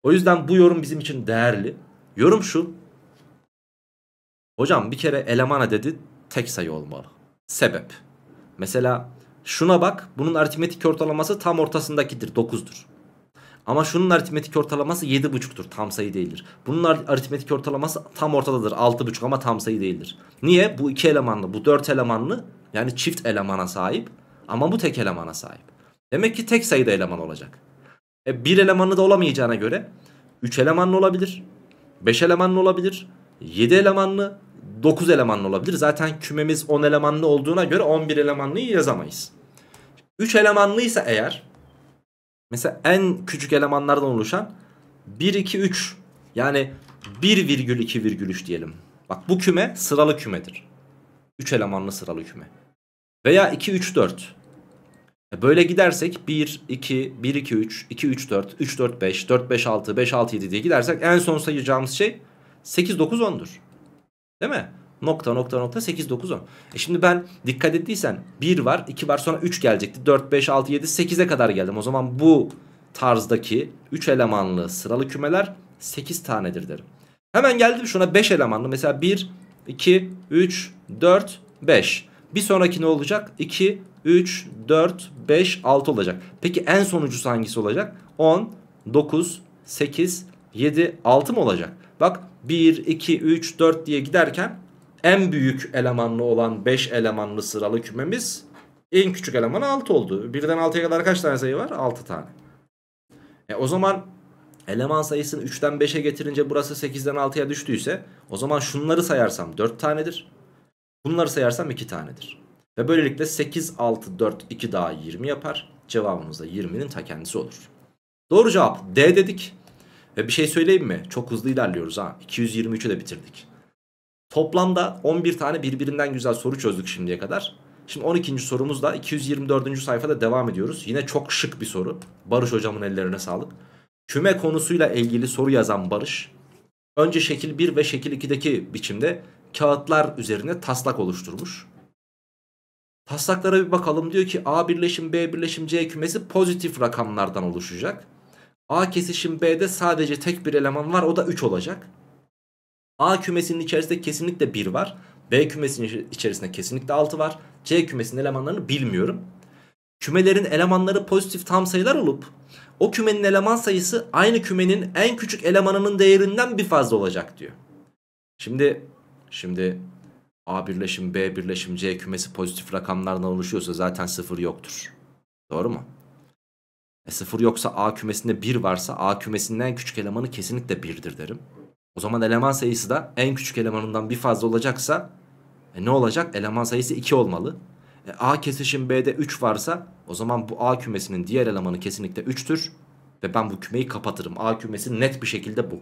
O yüzden bu yorum bizim için değerli. Yorum şu. Hocam bir kere eleman adedi tek sayı olmalı sebep. Mesela şuna bak bunun aritmetik ortalaması tam ortasındakidir 9'dur. Ama şunun aritmetik ortalaması 7.5'tur tam sayı değildir. Bunun aritmetik ortalaması tam ortadadır 6.5 ama tam sayı değildir. Niye? Bu iki elemanlı bu dört elemanlı yani çift elemana sahip ama bu tek elemana sahip. Demek ki tek sayıda eleman olacak. E, bir elemanlı da olamayacağına göre 3 elemanlı olabilir, 5 elemanlı olabilir, 7 elemanlı 9 elemanlı olabilir. Zaten kümemiz 10 elemanlı olduğuna göre 11 elemanlıyı yazamayız. 3 elemanlıysa eğer mesela en küçük elemanlardan oluşan 1 2 3 yani 1 virgül 2 virgül 3 diyelim. Bak bu küme sıralı kümedir. 3 elemanlı sıralı küme. Veya 2 3 4. Böyle gidersek 1 2 1 2 3 2 3 4 3 4 5 4 5 6 5 6 7 diye gidersek en son sayacağımız şey 8 9 10'dur. Değil mi? Nokta nokta nokta 8 9 10. E şimdi ben dikkat ettiysen 1 var 2 var sonra 3 gelecekti. 4 5 6 7 8'e kadar geldim. O zaman bu tarzdaki 3 elemanlı sıralı kümeler 8 tanedir derim. Hemen geldim şuna 5 elemanlı. Mesela 1 2 3 4 5. Bir sonraki ne olacak? 2 3 4 5 6 olacak. Peki en sonuncusu hangisi olacak? 10 9 8 7 6 mı olacak? Bak 1, 2, 3, 4 diye giderken en büyük elemanlı olan 5 elemanlı sıralı kümemiz en küçük elemanı 6 oldu. 1'den 6'ya kadar kaç tane sayı var? 6 tane. E o zaman eleman sayısını 3'ten 5'e getirince burası 8'den 6'ya düştüyse o zaman şunları sayarsam 4 tanedir. Bunları sayarsam 2 tanedir. Ve böylelikle 8, 6, 4, 2 daha 20 yapar. Cevabımız da 20'nin ta kendisi olur. Doğru cevap D dedik. Ve bir şey söyleyeyim mi? Çok hızlı ilerliyoruz ha. 223'ü de bitirdik. Toplamda 11 tane birbirinden güzel soru çözdük şimdiye kadar. Şimdi 12. sorumuzda 224. sayfada devam ediyoruz. Yine çok şık bir soru. Barış hocamın ellerine sağlık. Küme konusuyla ilgili soru yazan Barış. Önce şekil 1 ve şekil 2'deki biçimde kağıtlar üzerine taslak oluşturmuş. Taslaklara bir bakalım diyor ki A birleşim B birleşim C kümesi pozitif rakamlardan oluşacak. A kesişim B'de sadece tek bir eleman var o da 3 olacak. A kümesinin içerisinde kesinlikle 1 var. B kümesinin içerisinde kesinlikle 6 var. C kümesinin elemanlarını bilmiyorum. Kümelerin elemanları pozitif tam sayılar olup o kümenin eleman sayısı aynı kümenin en küçük elemanının değerinden bir fazla olacak diyor. Şimdi şimdi A birleşim B birleşim C kümesi pozitif rakamlardan oluşuyorsa zaten sıfır yoktur. Doğru mu? E 0 yoksa A kümesinde 1 varsa A kümesinden en küçük elemanı kesinlikle 1'dir derim. O zaman eleman sayısı da en küçük elemanından bir fazla olacaksa e ne olacak? Eleman sayısı 2 olmalı. E A kesişim B'de 3 varsa o zaman bu A kümesinin diğer elemanı kesinlikle 3'tür. Ve ben bu kümeyi kapatırım. A kümesi net bir şekilde bu.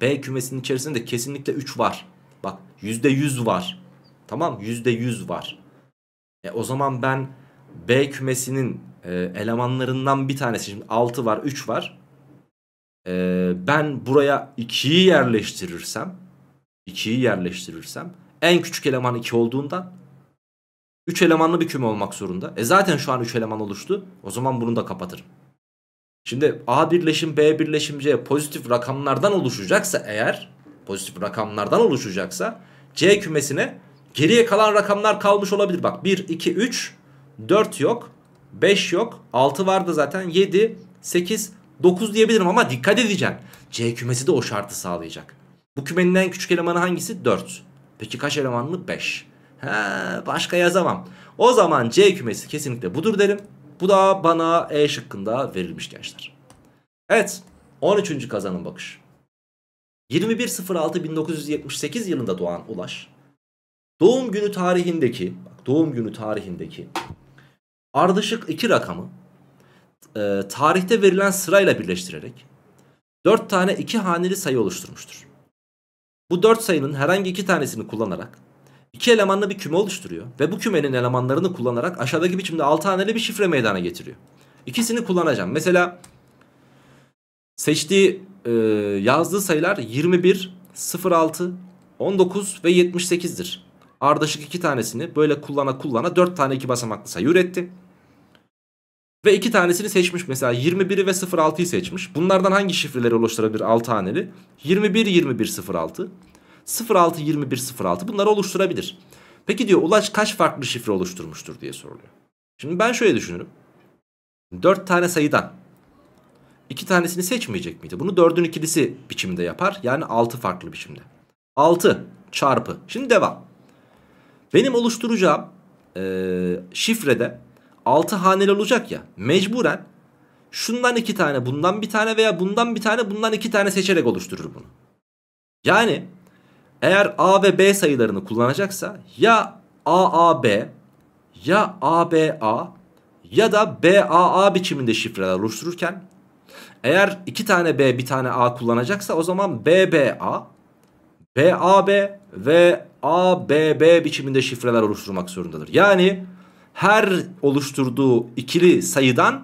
B kümesinin içerisinde kesinlikle 3 var. Bak %100 var. Tamam %100 var. E o zaman ben B kümesinin e, elemanlarından bir tanesi şimdi 6 var 3 var. E, ben buraya 2'yi yerleştirirsem 2'yi yerleştirirsem en küçük eleman 2 olduğundan 3 elemanlı bir küme olmak zorunda. E zaten şu an 3 eleman oluştu. O zaman bunu da kapatırım. Şimdi A birleşim B birleşim C pozitif rakamlardan oluşacaksa eğer pozitif rakamlardan oluşacaksa C kümesine geriye kalan rakamlar kalmış olabilir. Bak 1, 2, 3, 4 yok. 5 yok. 6 vardı zaten. 7, 8, 9 diyebilirim ama dikkat edeceğim. C kümesi de o şartı sağlayacak. Bu kümenin en küçük elemanı hangisi? 4. Peki kaç elemanlı? 5. He, başka yazamam. O zaman C kümesi kesinlikle budur derim. Bu da bana E şıkkında verilmiş gençler. Evet 13. kazanım bakış. 21.06.1978 yılında doğan Ulaş. Doğum günü tarihindeki, bak doğum günü tarihindeki ardışık iki rakamı e, tarihte verilen sırayla birleştirerek dört tane iki haneli sayı oluşturmuştur. Bu dört sayının herhangi iki tanesini kullanarak iki elemanlı bir küme oluşturuyor ve bu kümenin elemanlarını kullanarak aşağıdaki biçimde altı haneli bir şifre meydana getiriyor. İkisini kullanacağım. Mesela seçtiği e, yazdığı sayılar 21, 06, 19 ve 78'dir. Ardışık iki tanesini böyle kullana kullana dört tane iki basamaklı sayı üretti. Ve iki tanesini seçmiş mesela 21 ve 06'yı seçmiş. Bunlardan hangi şifreleri oluşturabilir 6 haneli? 21 21 06 06 21 06 bunları oluşturabilir. Peki diyor Ulaş kaç farklı şifre oluşturmuştur diye soruluyor. Şimdi ben şöyle düşünürüm. 4 tane sayıdan 2 tanesini seçmeyecek miydi? Bunu 4'ün ikilisi biçimde yapar. Yani 6 farklı biçimde. 6 çarpı. Şimdi devam. Benim oluşturacağım e, şifrede 6 haneli olacak ya mecburen şundan 2 tane bundan bir tane veya bundan bir tane bundan 2 tane seçerek oluşturur bunu. Yani eğer A ve B sayılarını kullanacaksa ya AAB ya ABA ya da BAA biçiminde şifreler oluştururken eğer iki tane B bir tane A kullanacaksa o zaman BBA, BAB ve ABB biçiminde şifreler oluşturmak zorundadır. Yani her oluşturduğu ikili sayıdan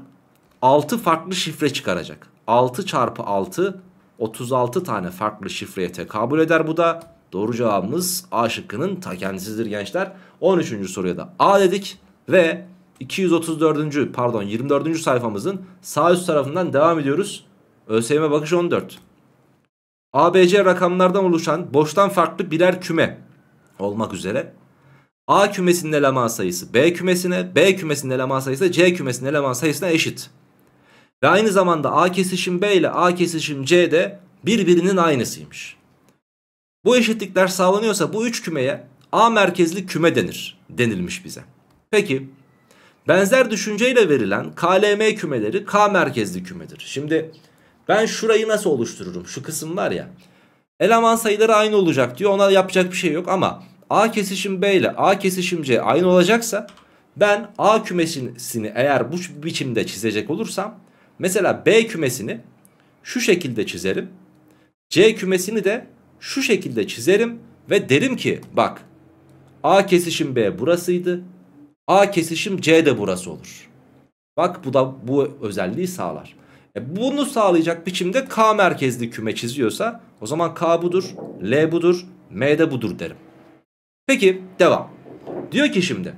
6 farklı şifre çıkaracak. 6 çarpı 6 36 tane farklı şifreye tekabül eder bu da. Doğru cevabımız A şıkkının ta kendisidir gençler. 13. soruya da A dedik ve 234. pardon 24. sayfamızın sağ üst tarafından devam ediyoruz. ÖSYM bakış 14. ABC rakamlardan oluşan boştan farklı birer küme olmak üzere A kümesinin eleman sayısı B kümesine, B kümesinin eleman sayısı C kümesinin eleman sayısına eşit. Ve aynı zamanda A kesişim B ile A kesişim C de birbirinin aynısıymış. Bu eşitlikler sağlanıyorsa bu üç kümeye A merkezli küme denir denilmiş bize. Peki benzer düşünceyle verilen KLM kümeleri K merkezli kümedir. Şimdi ben şurayı nasıl oluştururum? Şu kısım var ya. Eleman sayıları aynı olacak diyor. Ona yapacak bir şey yok ama A kesişim B ile A kesişim C aynı olacaksa ben A kümesini eğer bu biçimde çizecek olursam mesela B kümesini şu şekilde çizerim. C kümesini de şu şekilde çizerim ve derim ki bak A kesişim B burasıydı. A kesişim C de burası olur. Bak bu da bu özelliği sağlar. E bunu sağlayacak biçimde K merkezli küme çiziyorsa o zaman K budur, L budur, M de budur derim. Peki devam. Diyor ki şimdi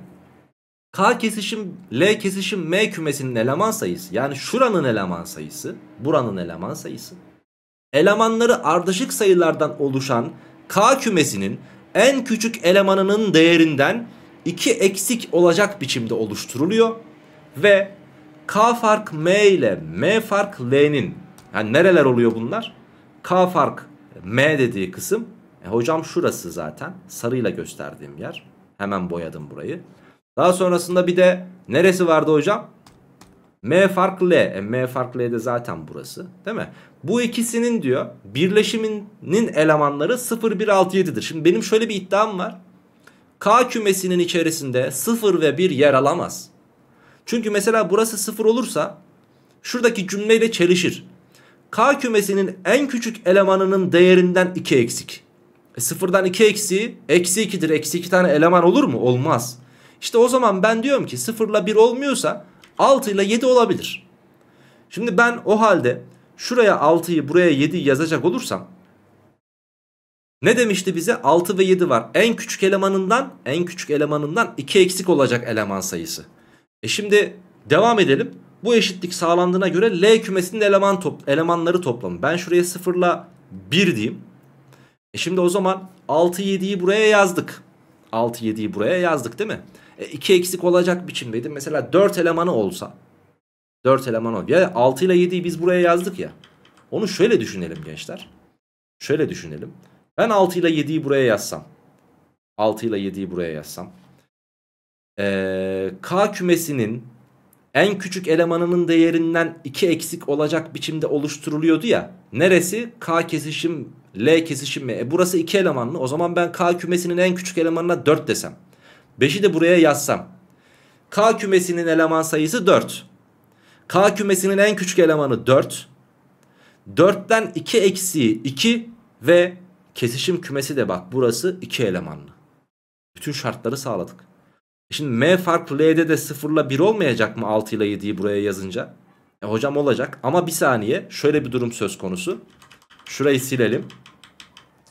K kesişim L kesişim M kümesinin eleman sayısı yani şuranın eleman sayısı buranın eleman sayısı elemanları ardışık sayılardan oluşan K kümesinin en küçük elemanının değerinden 2 eksik olacak biçimde oluşturuluyor ve K fark M ile M fark L'nin yani nereler oluyor bunlar? K fark M dediği kısım e, hocam şurası zaten sarıyla gösterdiğim yer. Hemen boyadım burayı. Daha sonrasında bir de neresi vardı hocam? M fark L. E, M fark L de zaten burası. Değil mi? Bu ikisinin diyor birleşiminin elemanları 0167'dir. Şimdi benim şöyle bir iddiam var. K kümesinin içerisinde 0 ve 1 yer alamaz. Çünkü mesela burası 0 olursa şuradaki cümleyle çelişir. K kümesinin en küçük elemanının değerinden 2 eksik. E sıfırdan 2 eksi eksi 2'dir. Eksi 2 tane eleman olur mu? Olmaz. İşte o zaman ben diyorum ki sıfırla ile 1 olmuyorsa 6 ile 7 olabilir. Şimdi ben o halde şuraya 6'yı buraya 7'yi yazacak olursam ne demişti bize? 6 ve 7 var. En küçük elemanından en küçük elemanından 2 eksik olacak eleman sayısı. E şimdi devam edelim. Bu eşitlik sağlandığına göre L kümesinin eleman top, elemanları toplamı. Ben şuraya sıfırla ile 1 diyeyim. E şimdi o zaman 6 7'yi buraya yazdık. 6 7'yi buraya yazdık değil mi? E 2 eksik olacak biçimdeydi. Mesela 4 elemanı olsa. 4 eleman ol. Ya 6 ile 7'yi biz buraya yazdık ya. Onu şöyle düşünelim gençler. Şöyle düşünelim. Ben 6 ile 7'yi buraya yazsam. 6 ile 7'yi buraya yazsam. Ee, K kümesinin en küçük elemanının değerinden 2 eksik olacak biçimde oluşturuluyordu ya. Neresi? K kesişim L kesişim mi? E burası 2 elemanlı. O zaman ben K kümesinin en küçük elemanına 4 desem. 5'i de buraya yazsam. K kümesinin eleman sayısı 4. K kümesinin en küçük elemanı 4. 4'ten 2 eksiği 2 ve kesişim kümesi de bak burası 2 elemanlı. Bütün şartları sağladık. Şimdi M fark L'de de 0 ile 1 olmayacak mı 6 ile 7'yi buraya yazınca? E hocam olacak ama bir saniye şöyle bir durum söz konusu. Şurayı silelim.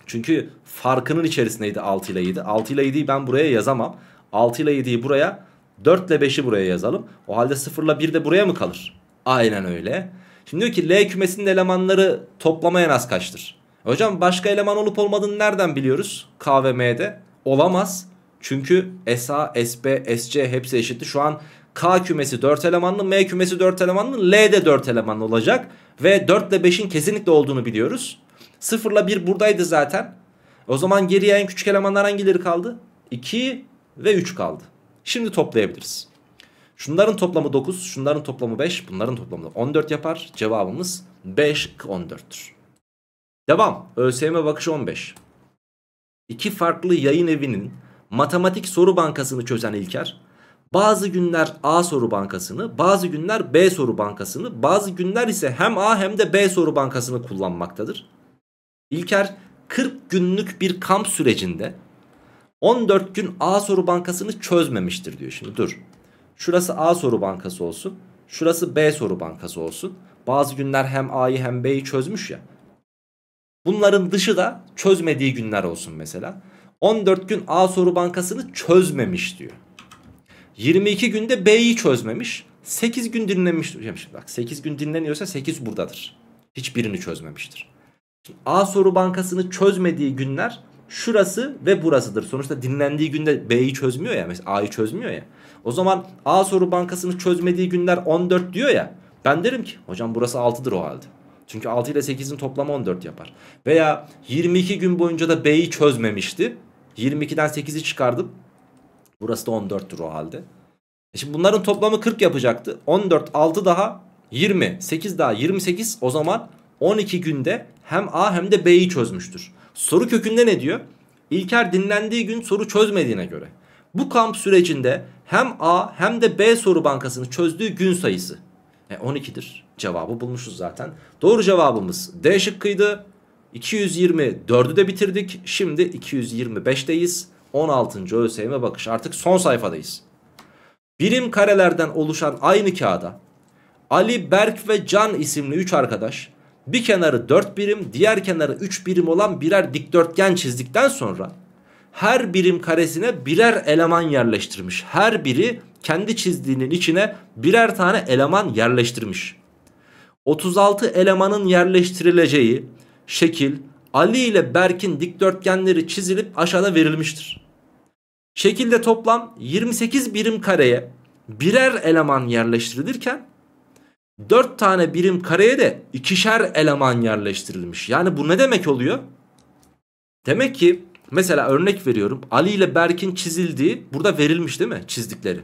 Çünkü farkının içerisindeydi 6 ile 7. 6 ile 7'yi ben buraya yazamam. 6 ile 7'yi buraya 4 ile 5'i buraya yazalım. O halde 0 ile 1 de buraya mı kalır? Aynen öyle. Şimdi diyor ki L kümesinin elemanları toplamaya az kaçtır? Hocam başka eleman olup olmadığını nereden biliyoruz? K ve M'de. Olamaz. Çünkü SA, SB, SC hepsi eşitti. Şu an K kümesi 4 elemanlı, M kümesi 4 elemanlı, L de 4 elemanlı olacak. Ve 4 ile 5'in kesinlikle olduğunu biliyoruz. 0 ile 1 buradaydı zaten. O zaman geriye en küçük elemanlar hangileri kaldı? 2 ve 3 kaldı. Şimdi toplayabiliriz. Şunların toplamı 9, şunların toplamı 5, bunların toplamı 14 yapar. Cevabımız 5, 14'tür. Devam. ÖSYM bakışı 15. İki farklı yayın evinin matematik soru bankasını çözen İlker bazı günler A soru bankasını, bazı günler B soru bankasını, bazı günler ise hem A hem de B soru bankasını kullanmaktadır. İlker 40 günlük bir kamp sürecinde 14 gün A soru bankasını çözmemiştir diyor. Şimdi dur. Şurası A soru bankası olsun. Şurası B soru bankası olsun. Bazı günler hem A'yı hem B'yi çözmüş ya. Bunların dışı da çözmediği günler olsun mesela. 14 gün A soru bankasını çözmemiş diyor. 22 günde B'yi çözmemiş. 8 gün dinlenmiş. bak 8 gün dinleniyorsa 8 buradadır. Hiçbirini çözmemiştir. A soru bankasını çözmediği günler şurası ve burasıdır. Sonuçta dinlendiği günde B'yi çözmüyor ya. Mesela A'yı çözmüyor ya. O zaman A soru bankasını çözmediği günler 14 diyor ya. Ben derim ki hocam burası 6'dır o halde. Çünkü 6 ile 8'in toplamı 14 yapar. Veya 22 gün boyunca da B'yi çözmemişti. 22'den 8'i çıkardım. Burası da 14'tür o halde. E şimdi bunların toplamı 40 yapacaktı. 14, 6 daha 20, 8 daha 28. O zaman 12 günde hem A hem de B'yi çözmüştür. Soru kökünde ne diyor? İlker dinlendiği gün soru çözmediğine göre. Bu kamp sürecinde hem A hem de B soru bankasını çözdüğü gün sayısı. E 12'dir. Cevabı bulmuşuz zaten. Doğru cevabımız D şıkkıydı. 220 de bitirdik. Şimdi 225'teyiz. 16. ÖSYM bakış. Artık son sayfadayız. Birim karelerden oluşan aynı kağıda Ali, Berk ve Can isimli 3 arkadaş bir kenarı 4 birim diğer kenarı 3 birim olan birer dikdörtgen çizdikten sonra her birim karesine birer eleman yerleştirmiş. Her biri kendi çizdiğinin içine birer tane eleman yerleştirmiş. 36 elemanın yerleştirileceği şekil Ali ile Berk'in dikdörtgenleri çizilip aşağıda verilmiştir. Şekilde toplam 28 birim kareye birer eleman yerleştirilirken 4 tane birim kareye de ikişer eleman yerleştirilmiş. Yani bu ne demek oluyor? Demek ki mesela örnek veriyorum Ali ile Berk'in çizildiği burada verilmiş değil mi çizdikleri?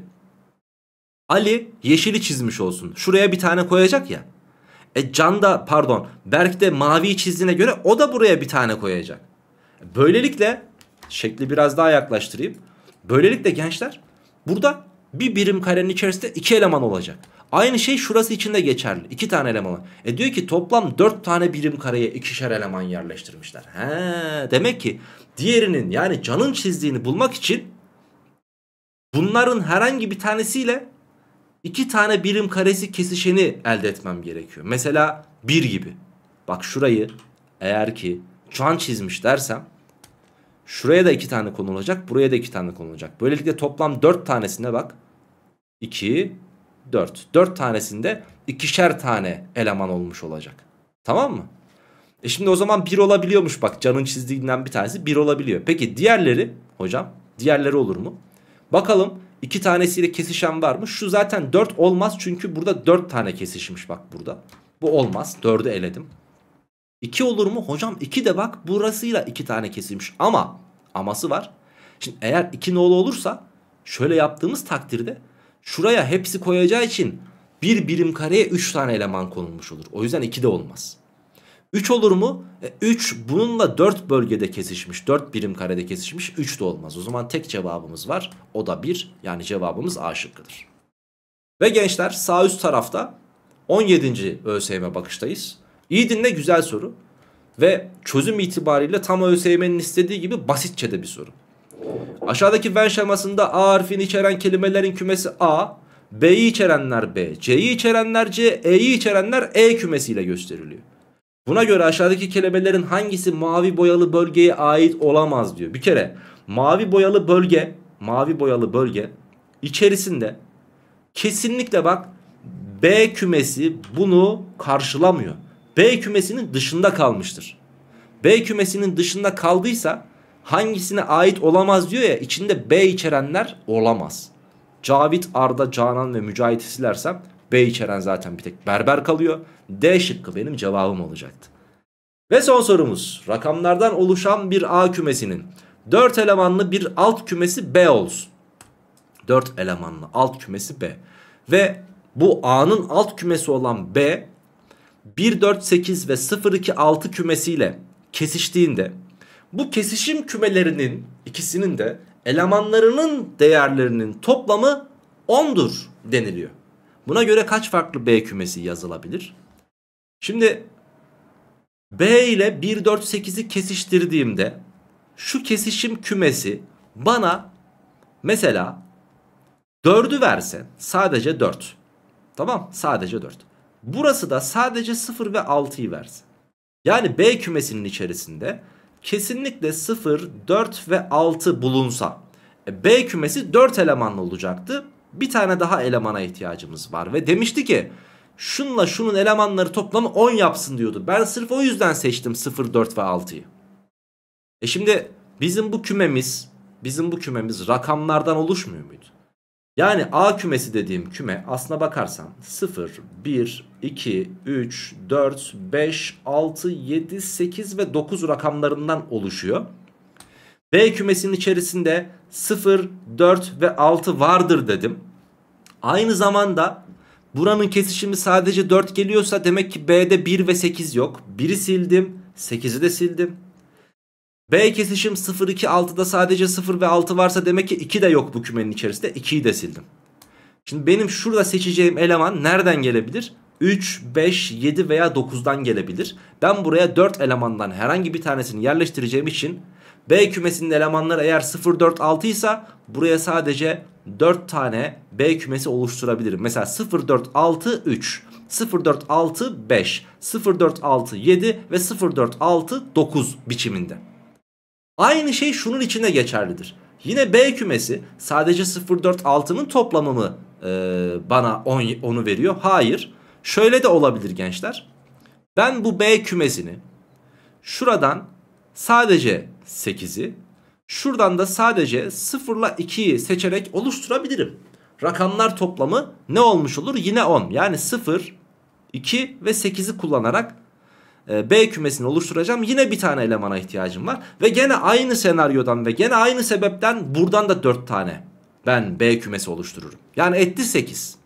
Ali yeşili çizmiş olsun. Şuraya bir tane koyacak ya. E Can da pardon Berk de mavi çizdiğine göre o da buraya bir tane koyacak. Böylelikle şekli biraz daha yaklaştırayım. Böylelikle gençler burada bir birim karenin içerisinde iki eleman olacak. Aynı şey şurası için de geçerli. İki tane eleman. E diyor ki toplam dört tane birim kareye ikişer eleman yerleştirmişler. He, demek ki diğerinin yani canın çizdiğini bulmak için bunların herhangi bir tanesiyle iki tane birim karesi kesişeni elde etmem gerekiyor. Mesela 1 gibi. Bak şurayı eğer ki çan çizmiş dersem şuraya da iki tane konulacak. Buraya da iki tane konulacak. Böylelikle toplam 4 tanesinde bak. 2, 4. 4 tanesinde ikişer tane eleman olmuş olacak. Tamam mı? E şimdi o zaman 1 olabiliyormuş bak canın çizdiğinden bir tanesi 1 olabiliyor. Peki diğerleri hocam diğerleri olur mu? Bakalım İki tanesiyle kesişen var mı? Şu zaten 4 olmaz çünkü burada 4 tane kesişmiş bak burada. Bu olmaz. 4'ü eledim. 2 olur mu? Hocam 2 de bak burasıyla 2 tane kesilmiş. Ama aması var. Şimdi eğer 2'nin nolu olursa şöyle yaptığımız takdirde şuraya hepsi koyacağı için bir birim kareye 3 tane eleman konulmuş olur. O yüzden 2 de olmaz. 3 olur mu? 3 e, bununla 4 bölgede kesişmiş. 4 birim karede kesişmiş. 3 de olmaz. O zaman tek cevabımız var. O da 1. Yani cevabımız A şıkkıdır. Ve gençler sağ üst tarafta 17. ÖSYM bakıştayız. İyi dinle güzel soru. Ve çözüm itibariyle tam ÖSYM'nin istediği gibi basitçe de bir soru. Aşağıdaki Venn şemasında A harfini içeren kelimelerin kümesi A, B'yi içerenler B, C'yi içerenler C, E'yi içerenler E kümesiyle gösteriliyor. Buna göre aşağıdaki kelimelerin hangisi mavi boyalı bölgeye ait olamaz diyor. Bir kere mavi boyalı bölge, mavi boyalı bölge içerisinde kesinlikle bak B kümesi bunu karşılamıyor. B kümesinin dışında kalmıştır. B kümesinin dışında kaldıysa hangisine ait olamaz diyor ya içinde B içerenler olamaz. Cavit, Arda, Canan ve Mücahit silersem B içeren zaten bir tek berber kalıyor. D şıkkı benim cevabım olacaktı. Ve son sorumuz. Rakamlardan oluşan bir A kümesinin 4 elemanlı bir alt kümesi B olsun. 4 elemanlı alt kümesi B. Ve bu A'nın alt kümesi olan B 1, 4, 8 ve 0, 2, 6 kümesiyle kesiştiğinde bu kesişim kümelerinin ikisinin de elemanlarının değerlerinin toplamı 10'dur deniliyor. Buna göre kaç farklı B kümesi yazılabilir? Şimdi B ile 1, 4, 8'i kesiştirdiğimde şu kesişim kümesi bana mesela 4'ü verse sadece 4. Tamam sadece 4. Burası da sadece 0 ve 6'yı verse. Yani B kümesinin içerisinde kesinlikle 0, 4 ve 6 bulunsa e, B kümesi 4 elemanlı olacaktı bir tane daha elemana ihtiyacımız var. Ve demişti ki şunla şunun elemanları toplamı 10 yapsın diyordu. Ben sırf o yüzden seçtim 0, 4 ve 6'yı. E şimdi bizim bu kümemiz, bizim bu kümemiz rakamlardan oluşmuyor muydu? Yani A kümesi dediğim küme aslına bakarsan 0, 1, 2, 3, 4, 5, 6, 7, 8 ve 9 rakamlarından oluşuyor. B kümesinin içerisinde 0, 4 ve 6 vardır dedim. Aynı zamanda buranın kesişimi sadece 4 geliyorsa demek ki B'de 1 ve 8 yok. 1'i sildim 8'i de sildim. B kesişim 0 2 6'da sadece 0 ve 6 varsa demek ki 2 de yok bu kümenin içerisinde 2'yi de sildim. Şimdi benim şurada seçeceğim eleman nereden gelebilir? 3, 5, 7 veya 9'dan gelebilir. Ben buraya 4 elemandan herhangi bir tanesini yerleştireceğim için B kümesinin elemanları eğer 0, 4, 6 ise buraya sadece 4 tane B kümesi oluşturabilirim. Mesela 0, 4, 6, 3, 0, 4, 6, 5, 0, 4, 6, 7 ve 0, 4, 6, 9 biçiminde. Aynı şey şunun içinde geçerlidir. Yine B kümesi sadece 0, 4, 6'nın toplamı mı e, bana 10, on, onu veriyor? Hayır. Şöyle de olabilir gençler. Ben bu B kümesini şuradan sadece 8'i. Şuradan da sadece 0 ile 2'yi seçerek oluşturabilirim. Rakamlar toplamı ne olmuş olur? Yine 10. Yani 0, 2 ve 8'i kullanarak e, B kümesini oluşturacağım. Yine bir tane elemana ihtiyacım var. Ve gene aynı senaryodan ve gene aynı sebepten buradan da 4 tane ben B kümesi oluştururum. Yani etti 8.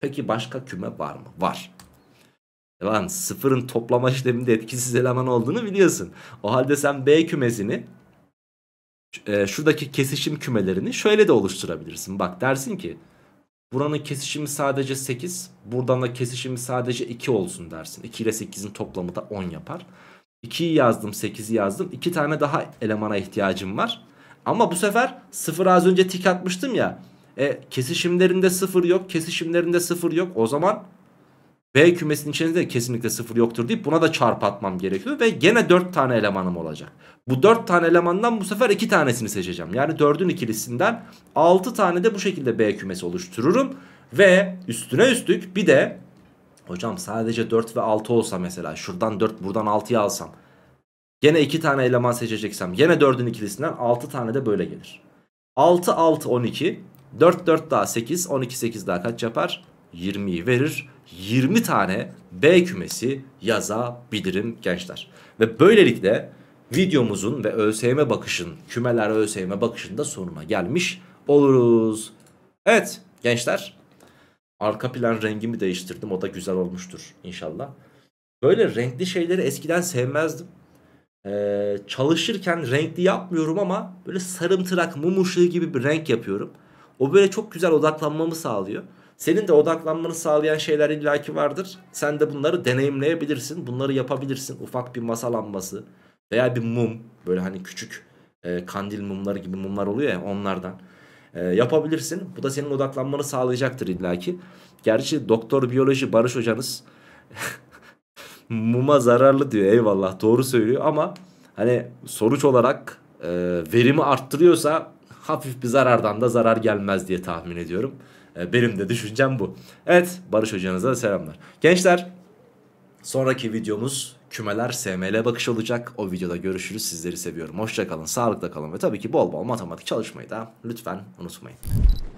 Peki başka küme var mı? Var. Lan sıfırın toplama işleminde etkisiz eleman olduğunu biliyorsun. O halde sen B kümesini e, şuradaki kesişim kümelerini şöyle de oluşturabilirsin. Bak dersin ki buranın kesişimi sadece 8 buradan da kesişimi sadece 2 olsun dersin. 2 ile 8'in toplamı da 10 yapar. 2'yi yazdım 8'i yazdım 2 tane daha elemana ihtiyacım var. Ama bu sefer sıfır az önce tik atmıştım ya. E, kesişimlerinde sıfır yok kesişimlerinde sıfır yok o zaman B kümesinin içerisinde kesinlikle sıfır yoktur deyip buna da çarpatmam gerekiyor. Ve gene 4 tane elemanım olacak. Bu 4 tane elemandan bu sefer 2 tanesini seçeceğim. Yani 4'ün ikilisinden 6 tane de bu şekilde B kümesi oluştururum. Ve üstüne üstlük bir de hocam sadece 4 ve 6 olsa mesela şuradan 4 buradan 6'yı alsam. Gene 2 tane eleman seçeceksem gene 4'ün ikilisinden 6 tane de böyle gelir. 6 6 12 4 4 daha 8 12 8 daha kaç yapar? 20'yi verir. 20 tane B kümesi yazabilirim gençler. Ve böylelikle videomuzun ve ÖSYM bakışın, kümeler ÖSYM bakışında sonuna gelmiş oluruz. Evet gençler arka plan rengimi değiştirdim o da güzel olmuştur inşallah. Böyle renkli şeyleri eskiden sevmezdim. Ee, çalışırken renkli yapmıyorum ama böyle sarımtırak mum ışığı gibi bir renk yapıyorum. O böyle çok güzel odaklanmamı sağlıyor. Senin de odaklanmanı sağlayan şeyler illaki vardır. Sen de bunları deneyimleyebilirsin. Bunları yapabilirsin. Ufak bir masa lambası veya bir mum. Böyle hani küçük e, kandil mumları gibi mumlar oluyor ya onlardan. E, yapabilirsin. Bu da senin odaklanmanı sağlayacaktır illaki. Gerçi doktor biyoloji Barış hocanız muma zararlı diyor. Eyvallah doğru söylüyor ama hani sonuç olarak e, verimi arttırıyorsa hafif bir zarardan da zarar gelmez diye tahmin ediyorum. E, benim de düşüncem bu. Evet Barış hocanıza da selamlar. Gençler sonraki videomuz kümeler SML bakış olacak. O videoda görüşürüz. Sizleri seviyorum. Hoşçakalın, sağlıkla kalın ve tabii ki bol bol matematik çalışmayı da lütfen unutmayın.